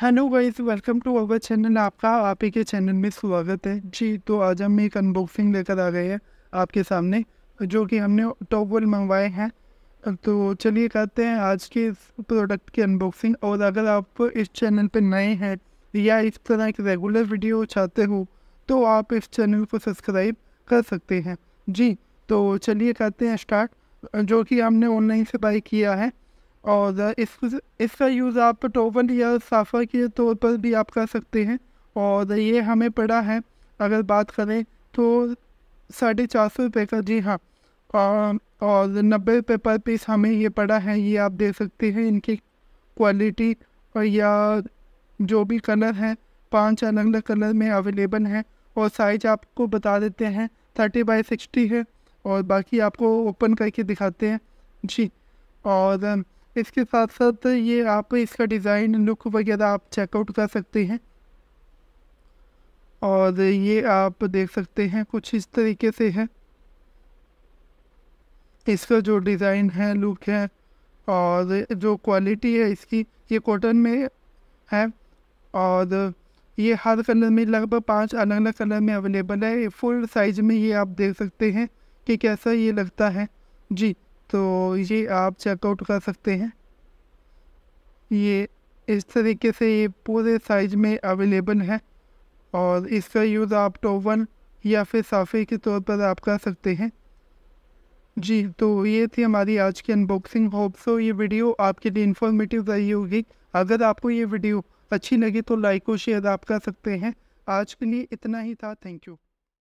hello guys welcome to our channel आपका आप ही के चैनल में स्वागत है जी तो आज हम एक अनबॉक्सिंग लेकर आ गए हैं आपके सामने जो कि हमने टॉप वॉल मंगवाए हैं तो चलिए करते हैं आज के इस प्रोडक्ट की अनबॉक्सिंग और अगर आप इस चैनल पर नए हैं या इस तरह की रेगुलर वीडियो चाहते हो तो आप इस चैनल को सब्सक्राइब कर सकते हैं जी तो चलिए करते हैं स्टार्ट जो कि हमने ऑनलाइन से बाई किया है और इस इसका यूज़ आप टोवन या साफ़ा के तौर पर भी आप कर सकते हैं और ये हमें पड़ा है अगर बात करें तो साढ़े चार सौ रुपये का जी हाँ और, और नब्बे रुपये पर पीस हमें ये पड़ा है ये आप दे सकते हैं इनकी क्वालिटी और या जो भी कलर हैं पांच अलग अलग कलर में अवेलेबल हैं और साइज आपको बता देते हैं थर्टी बाई सिक्सटी है और बाकी आपको ओपन करके दिखाते हैं जी और इसके साथ साथ ये आप इसका डिज़ाइन लुक वगैरह आप चेकआउट कर सकते हैं और ये आप देख सकते हैं कुछ इस तरीके से है इसका जो डिज़ाइन है लुक है और जो क्वालिटी है इसकी ये कॉटन में है और ये हर कलर में लगभग पांच अलग अलग कलर में अवेलेबल है फुल साइज में ये आप देख सकते हैं कि कैसा ये लगता है जी तो ये आप चेकआउट कर सकते हैं ये इस तरीके से ये पूरे साइज में अवेलेबल है और इसका यूज़ आप टोवन या फिर साफ़े के तौर पर आप कर सकते हैं जी तो ये थी हमारी आज की अनबॉक्सिंग होप सो ये वीडियो आपके लिए इन्फॉर्मेटिव रही होगी अगर आपको ये वीडियो अच्छी लगी तो लाइक और शेयर आप कर सकते हैं आज के लिए इतना ही था थैंक यू